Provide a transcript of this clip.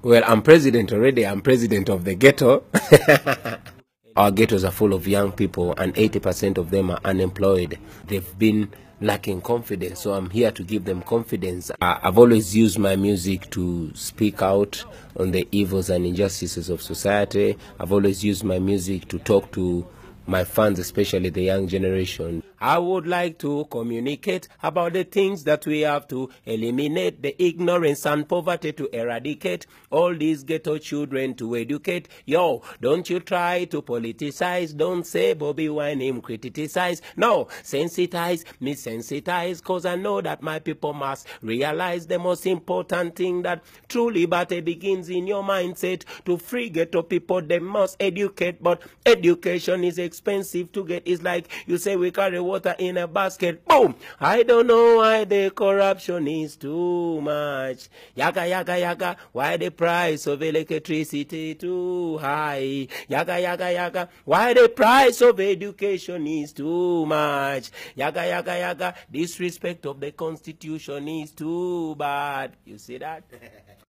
Well, I'm president already. I'm president of the ghetto. Our ghettos are full of young people, and 80% of them are unemployed. They've been lacking confidence, so I'm here to give them confidence. I've always used my music to speak out on the evils and injustices of society. I've always used my music to talk to my fans, especially the young generation. I would like to communicate about the things that we have to eliminate, the ignorance and poverty to eradicate, all these ghetto children to educate. Yo, don't you try to politicize, don't say Bobby Wine him criticize. No, sensitize, me sensitize, cause I know that my people must realize the most important thing that true liberty begins in your mindset. To free ghetto people, they must educate, but education is expensive expensive to get. It's like you say we carry water in a basket. Boom! I don't know why the corruption is too much. Yaga, yaga, yaga. Why the price of electricity too high? Yaga, yaga, yaga. Why the price of education is too much? Yaga, yaga, yaga. Disrespect of the constitution is too bad. You see that?